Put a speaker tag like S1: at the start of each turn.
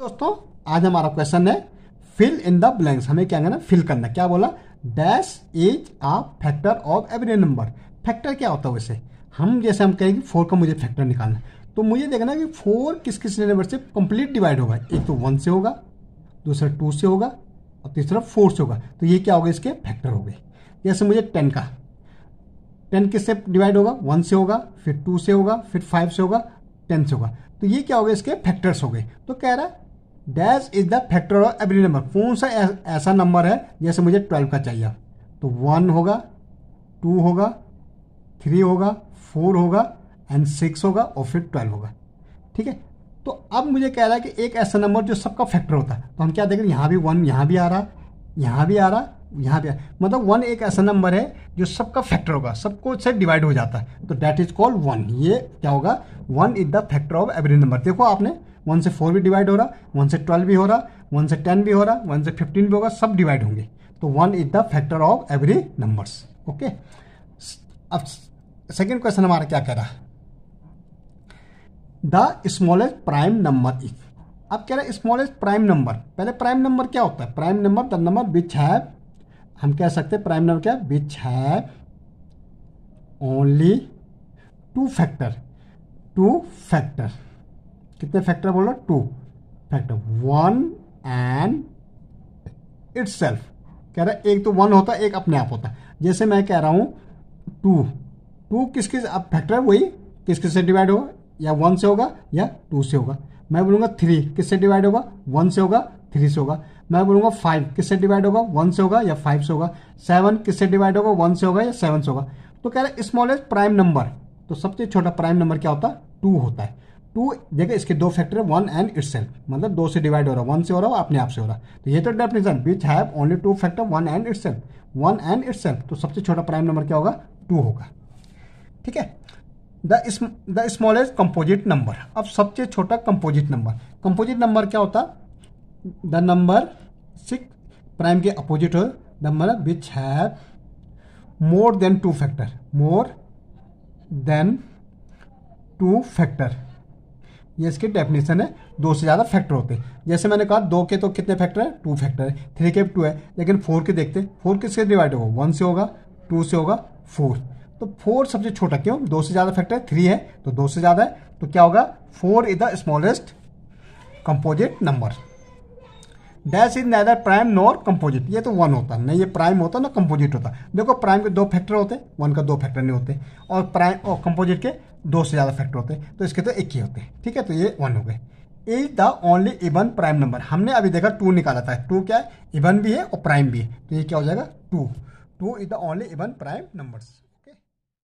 S1: दोस्तों आज हमारा क्वेश्चन है फिल इन द ब्लैंक्स हमें क्या करना फिल करना क्या बोला dash is a factor of every number factor क्या होता है वैसे हम जैसे हम कहेंगे फोर का मुझे फैक्टर निकालना तो मुझे देखना कि फोर किस किस नंबर से कंप्लीट डिवाइड होगा एक तो वन से होगा दूसरा टू से होगा और तीसरा फोर से होगा तो ये क्या होगा इसके फैक्टर हो गए जैसे मुझे टेन का टेन किससे डिवाइड होगा वन से होगा फिर टू से होगा फिर फाइव से होगा टेन से होगा तो ये क्या हो गए इसके फैक्टर्स हो गए तो कह रहा है dash is the factor of every number कौन सा ऐसा नंबर है जैसे मुझे ट्वेल्व का चाहिए तो वन होगा टू होगा थ्री होगा फोर होगा एंड सिक्स होगा और फिर ट्वेल्व होगा ठीक है तो अब मुझे कह रहा है कि एक ऐसा नंबर जो सबका फैक्टर होता है तो हम क्या देख रहे हैं यहाँ भी वन यहाँ भी आ रहा है यहाँ भी आ रहा यहाँ भी आ मतलब वन एक ऐसा नंबर है जो सबका फैक्टर होगा सबको से डिवाइड हो जाता है तो डैट इज कॉल्ड वन ये क्या होगा one is the factor of every number देखो आपने वन से फोर भी डिवाइड हो रहा वन से ट्वेल्व भी हो रहा वन से टेन भी हो रहा वन से फिफ्टीन भी होगा सब डिवाइड होंगे तो one is the factor of every numbers okay अब सेकेंड क्वेश्चन हमारा क्या कह रहा है the smallest prime number is अब कह रहे हैं स्मॉलेस्ट प्राइम नंबर पहले प्राइम नंबर क्या होता है prime number the number which है हम कह सकते हैं प्राइम नंबर क्या विच है only two factor two factor कितने फैक्टर बोला two factor one and itself कह रहा है एक तो वन होता है एक अपने आप होता है जैसे मैं कह रहा हूं टू टू किस किस अब फैक्टर वही किस किस से डिवाइड होगा या वन से होगा या टू से होगा मैं बोलूंगा थ्री किससे डिवाइड होगा वन से होगा थ्री से होगा मैं बोलूंगा फाइव किससे डिवाइड होगा वन से होगा या फाइव से होगा सेवन किससे डिवाइड होगा वन से होगा या सेवन से होगा तो कह रहे हैं स्मॉलेस्ट प्राइम नंबर तो सबसे छोटा प्राइम नंबर क्या होता है टू होता है टू देखिए इसके दो फैक्टर है वन एंड इट मतलब दो से डिवाइड हो रहा है वन से हो रहा है अपने आप से हो रहा है तो ये तो definition which have only two factor one and self one and its तो सबसे छोटा प्राइम नंबर क्या होगा टू होगा ठीक है the the smallest composite number अब सबसे छोटा कंपोजिट नंबर कंपोजिट नंबर क्या होता द नंबर सिक्स प्राइम के अपोजिट हो number which have more than two factor more than two factor ये इसकी डेफिनेशन है दो से ज़्यादा फैक्टर होते हैं जैसे मैंने कहा दो के तो कितने फैक्टर है टू फैक्टर है थ्री के टू है लेकिन फोर के देखते हैं फोर किसके डिवाइड होगा वन से होगा टू से होगा फोर तो फोर सबसे छोटा क्यों दो से ज़्यादा फैक्टर है थ्री है तो दो से ज़्यादा है तो क्या होगा four is the smallest composite number dash is neither prime nor composite ये तो वन होता है नहीं ये प्राइम होता ना कंपोजिट होता देखो प्राइम के दो फैक्टर होते हैं वन का दो फैक्टर नहीं होते और प्राइम और कंपोजिट के दो से ज़्यादा फैक्टर होते हैं तो इसके तो एक ही होते हैं ठीक है तो ये वन हो गए is the only even prime number हमने अभी देखा टू निकाला था टू क्या है इवन भी है और प्राइम भी है तो ये क्या हो जाएगा two two is the only even prime numbers